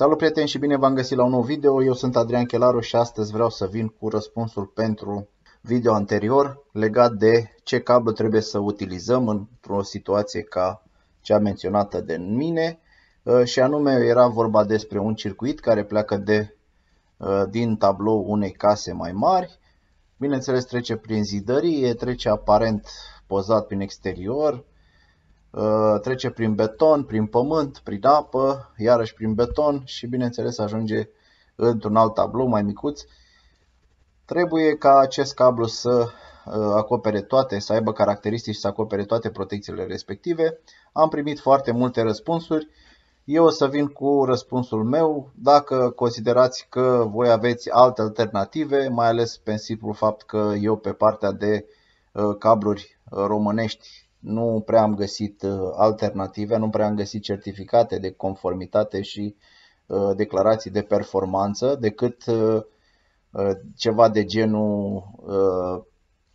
Salut prieteni și bine v-am găsit la un nou video, eu sunt Adrian Chelaru și astăzi vreau să vin cu răspunsul pentru video anterior legat de ce cablu trebuie să utilizăm într-o situație ca cea menționată de mine uh, și anume era vorba despre un circuit care pleacă de, uh, din tablou unei case mai mari, bineînțeles trece prin zidărie, trece aparent pozat prin exterior, Uh, trece prin beton, prin pământ, prin apă, iarăși prin beton și bineînțeles ajunge într-un alt tablou mai micuț. Trebuie ca acest cablu să uh, acopere toate, să aibă caracteristici să acopere toate protecțiile respective. Am primit foarte multe răspunsuri. Eu o să vin cu răspunsul meu. Dacă considerați că voi aveți alte alternative, mai ales pe simplu fapt că eu pe partea de uh, cabluri românești nu prea am găsit uh, alternative, nu prea am găsit certificate de conformitate și uh, declarații de performanță, decât uh, ceva de genul,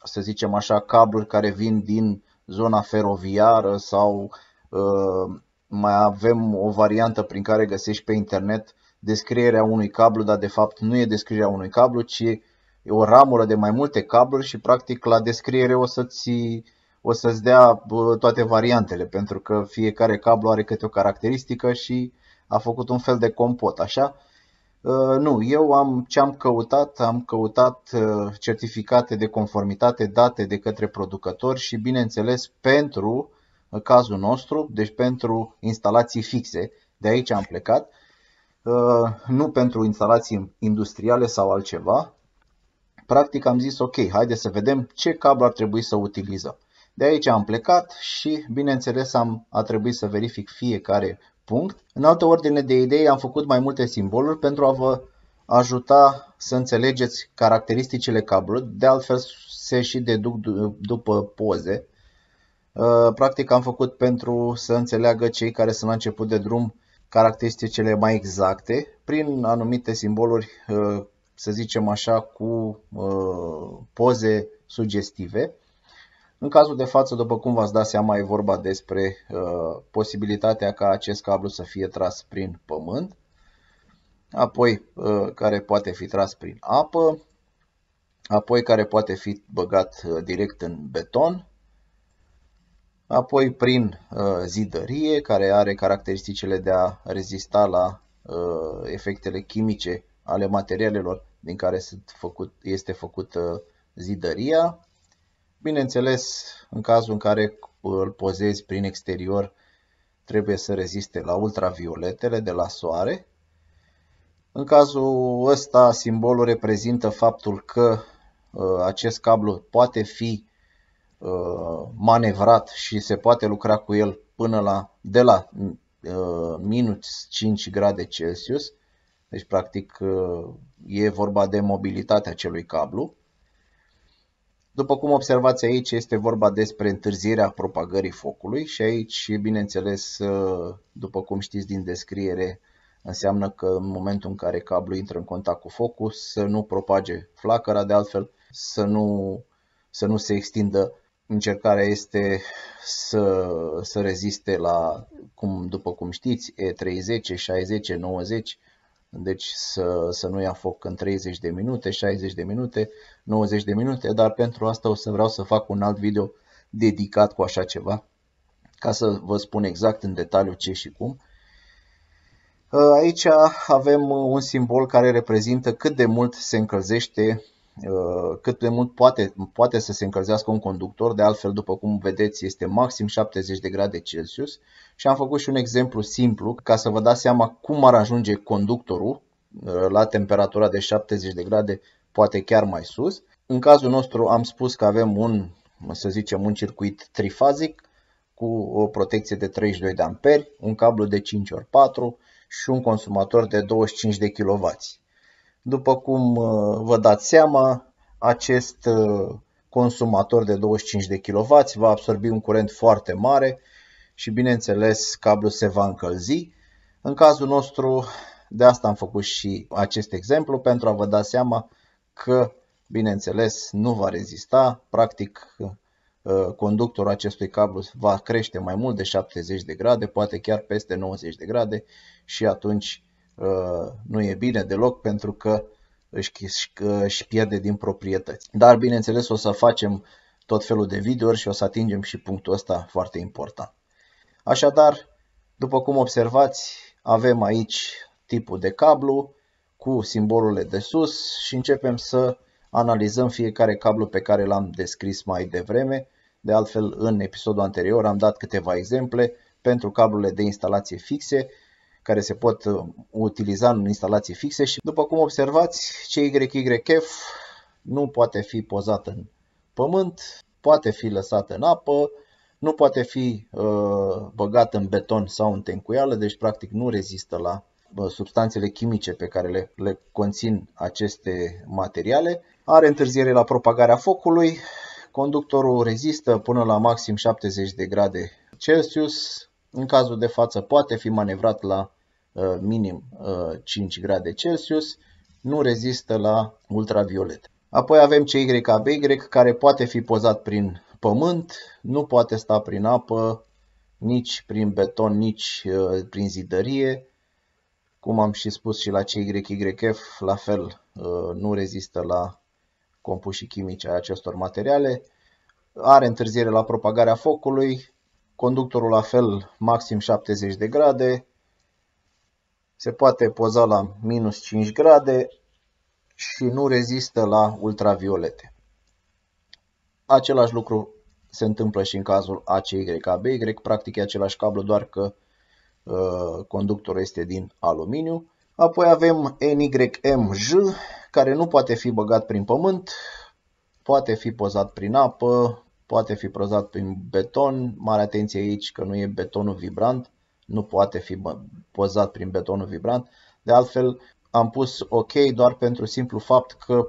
să zicem așa, cabluri care vin din zona feroviară sau mai avem o variantă prin care găsești pe internet descrierea unui cablu, dar de fapt nu e descrierea unui cablu, ci e o ramură de mai multe cabluri și practic la descriere o să-ți o să-ți dea toate variantele, pentru că fiecare cablu are câte o caracteristică și a făcut un fel de compot, așa? Uh, nu, eu am ce am căutat, am căutat uh, certificate de conformitate date de către producători și, bineînțeles, pentru uh, cazul nostru, deci pentru instalații fixe, de aici am plecat, nu pentru instalații industriale sau altceva. Practic am zis, ok, haide să vedem ce cablu ar trebui să utilizăm. De aici am plecat și, bineînțeles, am, a trebuit să verific fiecare punct. În altă ordine de idei am făcut mai multe simboluri pentru a vă ajuta să înțelegeți caracteristicile cablului, de altfel se și deduc după poze. Uh, practic am făcut pentru să înțeleagă cei care sunt la început de drum caracteristicile mai exacte prin anumite simboluri, uh, să zicem așa, cu uh, poze sugestive. În cazul de față, după cum v-ați dat seama, e vorba despre uh, posibilitatea ca acest cablu să fie tras prin pământ, apoi uh, care poate fi tras prin apă, apoi care poate fi băgat uh, direct în beton, apoi prin uh, zidărie, care are caracteristicile de a rezista la uh, efectele chimice ale materialelor din care sunt făcut, este făcută zidăria, Bineînțeles, în cazul în care îl pozezi prin exterior, trebuie să reziste la ultravioletele de la soare. În cazul ăsta, simbolul reprezintă faptul că uh, acest cablu poate fi uh, manevrat și se poate lucra cu el până la, de la uh, minus 5 grade Celsius, deci practic e vorba de mobilitatea acelui cablu. După cum observați aici, este vorba despre întârzierea propagării focului și aici, bineînțeles, uh, după cum știți din descriere, înseamnă că în momentul în care cablul intră în contact cu focul, să nu propage flacăra, de altfel să nu, să nu se extindă. Încercarea este să, să reziste la, cum, după cum știți, e 30, 60, 90, deci să, să nu ia foc în 30 de minute, 60 de minute, 90 de minute, dar pentru asta o să vreau să fac un alt video dedicat cu așa ceva, ca să vă spun exact în detaliu ce și cum. Aici avem un simbol care reprezintă cât de mult se încălzește Uh, cât de mult poate, poate să se încălzească un conductor, de altfel, după cum vedeți, este maxim 70 de grade Celsius și am făcut și un exemplu simplu ca să vă dați seama cum ar ajunge conductorul uh, la temperatura de 70 de grade, poate chiar mai sus. În cazul nostru am spus că avem un, să zicem, un circuit trifazic cu o protecție de 32 de amperi, un cablu de 5x4 și un consumator de 25 de kW. După cum uh, vă dați seama, acest uh, consumator de 25 de kW va absorbi un curent foarte mare și bineînțeles cablul se va încălzi. În cazul nostru de asta am făcut și acest exemplu pentru a vă da seama că bineînțeles nu va rezista, practic uh, conductorul acestui cablu va crește mai mult de 70 de grade, poate chiar peste 90 de grade și atunci Uh, nu e bine deloc pentru că uh, își, pierde din proprietăți. Dar bineînțeles o să facem tot felul de videouri și o să atingem și punctul ăsta foarte important. Așadar, după cum observați, avem aici tipul de cablu cu simbolurile de sus și începem să analizăm fiecare cablu pe care l-am descris mai devreme. De altfel, în episodul anterior am dat câteva exemple pentru cablurile de instalație fixe care se pot uh, utiliza în instalații fixe și după cum observați, CYYF nu poate fi pozat în pământ, poate fi lăsat în apă, nu poate fi uh, băgat în beton sau în tencuială, deci practic nu rezistă la uh, substanțele chimice pe care le, le conțin aceste materiale. Are întârziere la propagarea focului, conductorul rezistă până la maxim 70 de grade Celsius, în cazul de față poate fi manevrat la uh, minim uh, 5 grade Celsius, nu rezistă la ultraviolet. Apoi avem CYABY care poate fi pozat prin pământ, nu poate sta prin apă, nici prin beton, nici uh, prin zidărie. Cum am și spus și la CYYF, la fel uh, nu rezistă la compușii chimici a acestor materiale. Are întârziere la propagarea focului, Conductorul la fel, maxim 70 de grade. Se poate poza la minus 5 grade și nu rezistă la ultraviolete. Același lucru se întâmplă și în cazul ACYABY, practic e același cablu, doar că uh, conductorul este din aluminiu. Apoi avem NYMJ, care nu poate fi băgat prin pământ, poate fi pozat prin apă, poate fi prozat prin beton, mare atenție aici că nu e betonul vibrant, nu poate fi pozat prin betonul vibrant. De altfel, am pus OK doar pentru simplu fapt că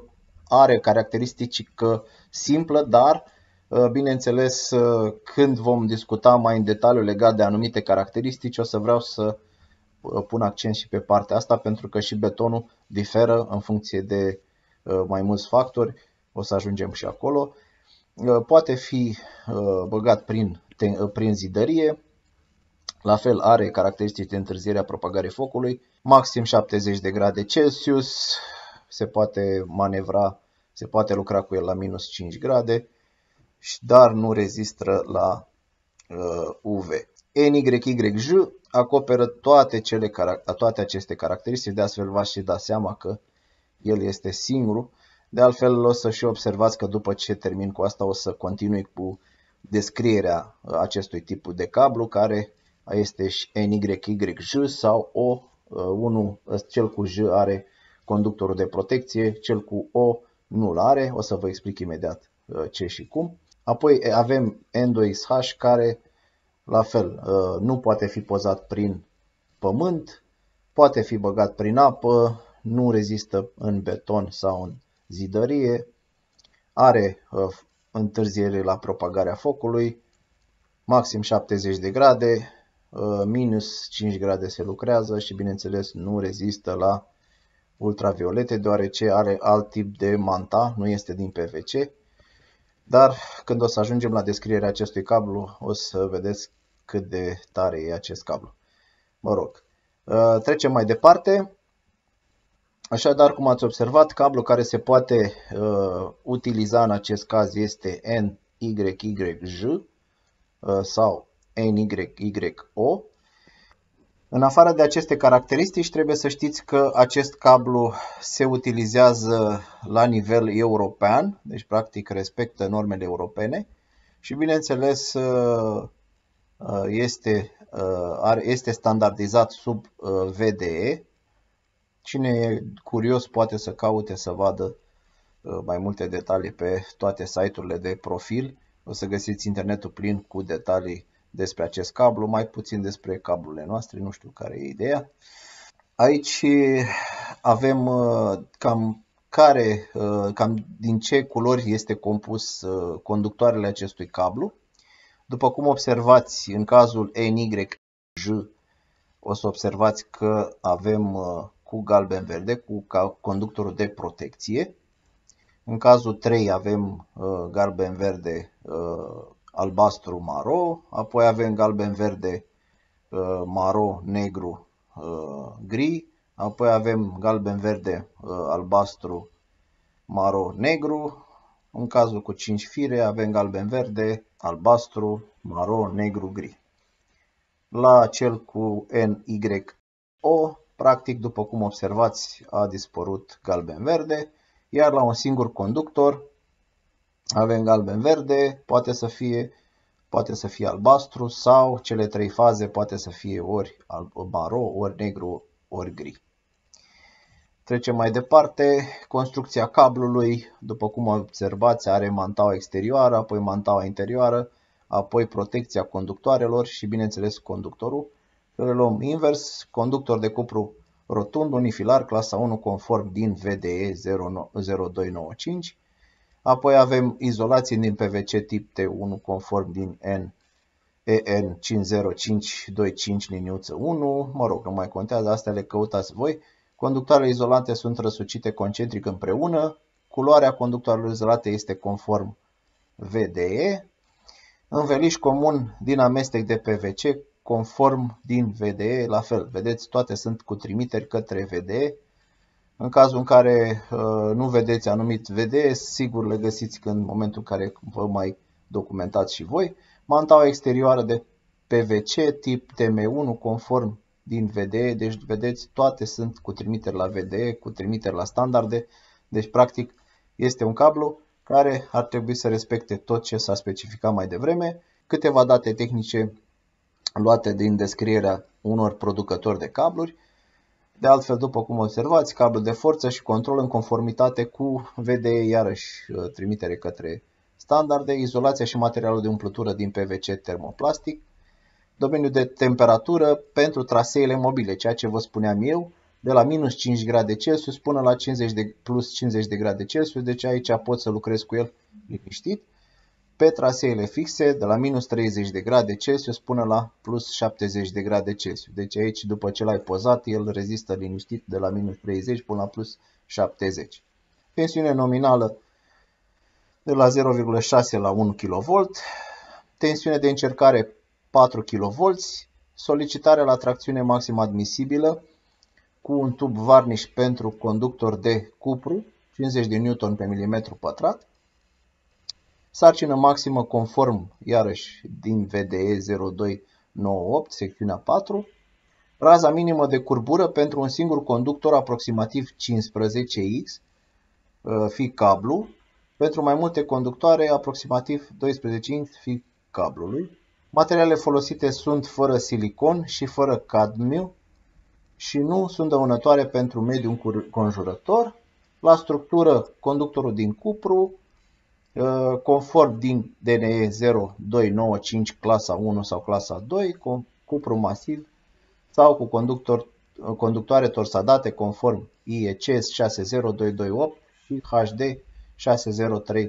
are caracteristică simplă, dar ă, bineînțeles ă, când vom discuta mai în detaliu legat de anumite caracteristici o să vreau să ă, pun accent și pe partea asta pentru că și betonul diferă în funcție de mai mulți factori, o să ajungem și acolo. Uh, poate fi uh, băgat prin, uh, prin zidărie, la fel are caracteristici de întârziere a propagării focului, maxim 70 de grade Celsius, se poate manevra, se poate lucra cu el la minus 5 grade, dar nu rezistă la UV. NYYJ acoperă toate, cele, toate aceste caracteristici, de astfel v aș și da seama că el este singurul de altfel o să și observați că după ce termin cu asta o să continui cu descrierea acestui tip de cablu care este și NYYJ sau O, uh, unul, cel cu J are conductorul de protecție, cel cu O nu-l are, o să vă explic imediat uh, ce și cum. Apoi avem N2XH care la fel uh, nu poate fi pozat prin pământ, poate fi băgat prin apă, nu rezistă în beton sau în zidărie, are uh, întârziere la propagarea focului, maxim 70 de grade, uh, minus 5 grade se lucrează și bineînțeles nu rezistă la ultraviolete deoarece are alt tip de manta, nu este din PVC, dar când o să ajungem la descrierea acestui cablu o să vedeți cât de tare e acest cablu. Mă rog, uh, trecem mai departe. Așadar, cum ați observat, cablul care se poate uh, utiliza în acest caz este NYYJ uh, sau NYYO. În afară de aceste caracteristici, trebuie să știți că acest cablu se utilizează la nivel european, deci practic respectă normele europene și bineînțeles uh, uh este, uh, este standardizat sub uh, VDE, Cine e curios poate să caute să vadă uh, mai multe detalii pe toate site-urile de profil. O să găsiți internetul plin cu detalii despre acest cablu, mai puțin despre cablurile noastre, nu știu care e ideea. Aici avem uh, cam care, uh, cam din ce culori este compus conductoarele acestui cablu. După cum observați, în cazul NYJ o să observați că avem cu galben-verde, cu conductorul de protecție. În cazul 3 avem uh, galben-verde uh, albastru-maro, apoi avem galben-verde uh, maro, negru, gri, apoi avem galben-verde albastru, maro, negru. În cazul cu 5 fire avem galben-verde, albastru, maro, negru, gri. La cel cu NYO Practic, după cum observați, a dispărut galben-verde, iar la un singur conductor avem galben-verde, poate să fie poate să fie albastru sau cele trei faze poate să fie ori baro, ori negru, ori gri. Trecem mai departe, construcția cablului, după cum observați, are mantaua exterioară, apoi mantaua interioară, apoi protecția conductoarelor și, bineînțeles, conductorul luăm invers, conductor de cupru rotund, unifilar, clasa 1 conform din VDE 0295. Apoi avem izolații din PVC tip T1 conform din N EN 50525 liniuță 1, mă rog, nu mai contează, astea le căutați voi. Conductoarele izolante sunt răsucite concentric împreună, culoarea conductoarelor izolate este conform VDE, înveliș comun din amestec de PVC conform din VDE, la fel, vedeți, toate sunt cu trimiteri către VDE. În cazul în care uh, nu vedeți anumit VDE, sigur le găsiți în momentul în care vă mai documentați și voi. Mantaua exterioară de PVC tip TM1 conform din VDE, deci vedeți, toate sunt cu trimiteri la VDE, cu trimiteri la standarde, deci practic este un cablu care ar trebui să respecte tot ce s-a specificat mai devreme. Câteva date tehnice luate din descrierea unor producători de cabluri. De altfel, după cum observați, cablu de forță și control în conformitate cu VDE, iarăși uh, trimitere către standarde, izolația și materialul de umplutură din PVC termoplastic, domeniul de temperatură pentru traseele mobile, ceea ce vă spuneam eu, de la minus 5 grade Celsius până la 50 de, plus 50 de grade Celsius, deci aici pot să lucrez cu el liniștit pe traseele fixe de la minus 30 de grade Celsius până la plus 70 de grade Celsius. Deci aici după ce l-ai pozat el rezistă liniștit de la minus 30 până la plus 70. Tensiune nominală de la 0,6 la 1 kV, tensiune de încercare 4 kV, solicitare la tracțiune maximă admisibilă cu un tub varnish pentru conductor de cupru 50 de N pe mm pătrat, Sarcină maximă conform, iarăși, din VDE 0298, secțiunea 4. Raza minimă de curbură pentru un singur conductor aproximativ 15x, uh, fi cablu. Pentru mai multe conductoare, aproximativ 12x, fi cablului. Materialele folosite sunt fără silicon și fără cadmiu și nu sunt dăunătoare pentru mediul conjurător. La structură, conductorul din cupru, Uh, conform din DNE 0295 clasa 1 sau clasa 2 cu cupru masiv sau cu conductor, uh, conductoare torsadate conform IEC 60228 și HD 603.1,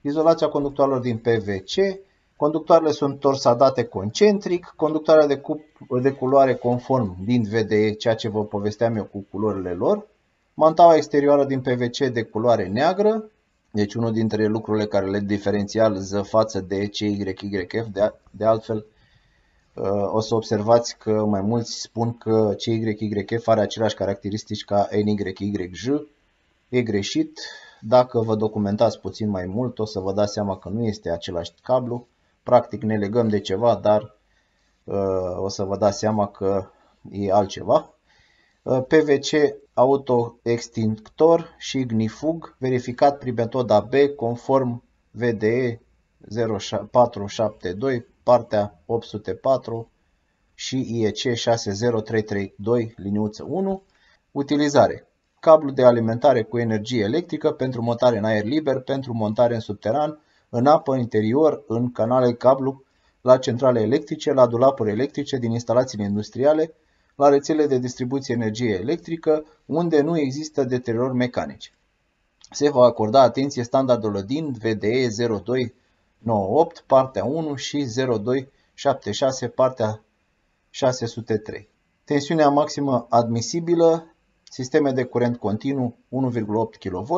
izolația conductoarelor din PVC, conductoarele sunt torsadate concentric, conductoarea de, cup, de culoare conform din VDE, ceea ce vă povesteam eu cu culorile lor, mantaua exterioară din PVC de culoare neagră, deci unul dintre lucrurile care le diferențiază față de CYYF, de, de altfel uh, o să observați că mai mulți spun că CYYF are aceleași caracteristici ca NYYJ. E greșit. Dacă vă documentați puțin mai mult, o să vă dați seama că nu este același cablu. Practic ne legăm de ceva, dar uh, o să vă dați seama că e altceva. Uh, PVC autoextinctor și ignifug, verificat prin metoda B conform VDE 0472, partea 804 și IEC 60332, liniuță 1. Utilizare. Cablu de alimentare cu energie electrică pentru montare în aer liber, pentru montare în subteran, în apă, interior, în canale cablu, la centrale electrice, la dulapuri electrice din instalațiile industriale, la rețele de distribuție energie electrică, unde nu există deterior mecanice. Se va acorda atenție standardelor din VDE 0298, partea 1 și 0276, partea 603. Tensiunea maximă admisibilă, sisteme de curent continuu 1,8 kV,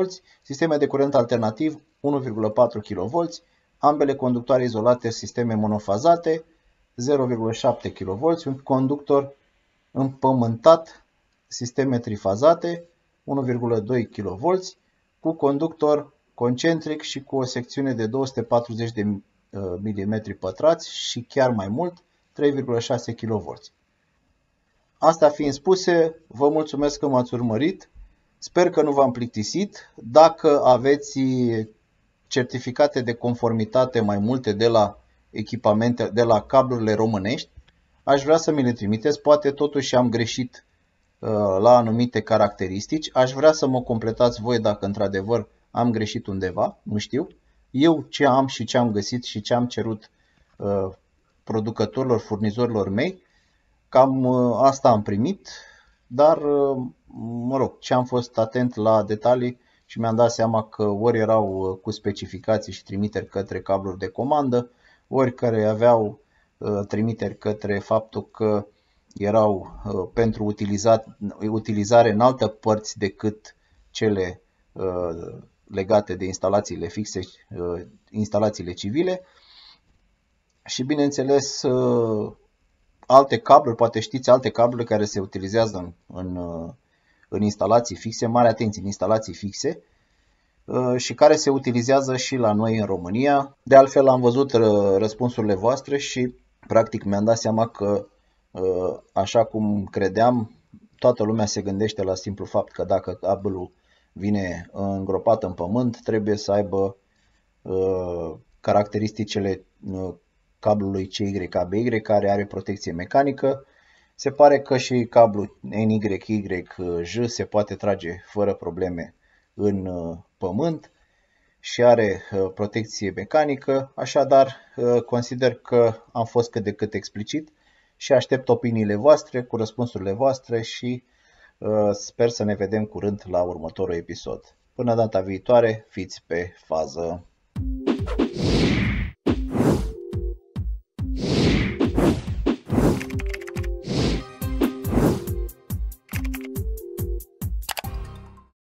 sisteme de curent alternativ 1,4 kV, ambele conductoare izolate sisteme monofazate 0,7 kV, un conductor împământat, sisteme trifazate, 1,2 kV, cu conductor concentric și cu o secțiune de 240 de mm pătrați și chiar mai mult, 3,6 kV. Asta fiind spuse, vă mulțumesc că m-ați urmărit. Sper că nu v-am plictisit. Dacă aveți certificate de conformitate mai multe de la echipamente, de la cablurile românești, aș vrea să mi le trimiteți, poate totuși am greșit uh, la anumite caracteristici, aș vrea să mă completați voi dacă într-adevăr am greșit undeva, nu știu. Eu ce am și ce am găsit și ce am cerut uh, producătorilor, furnizorilor mei, cam uh, asta am primit, dar mă rog, ce am fost atent la detalii și mi-am dat seama că ori erau cu specificații și trimiteri către cabluri de comandă, ori care aveau Uh, trimiteri către faptul că erau uh, pentru utilizat, utilizare în altă părți decât cele uh, legate de instalațiile fixe, instalațiile civile și bineînțeles alte cabluri, poate știți alte cabluri care se utilizează în, în, în instalații fixe, mare atenție, în instalații fixe și care se utilizează și la noi în România. De altfel am văzut răspunsurile voastre și Practic mi-am dat seama că, uh, așa cum credeam, toată lumea se gândește la simplu fapt că dacă cablul vine îngropat în pământ, trebuie să aibă uh, caracteristicile uh, cablului CYKBY care are protecție mecanică. Se pare că și cablul NYYJ se poate trage fără probleme în pământ și are uh, protecție mecanică, așadar uh, consider că am fost cât de cât explicit și aștept opiniile voastre cu răspunsurile voastre și uh, sper să ne vedem curând la următorul episod. Până data viitoare, fiți pe fază!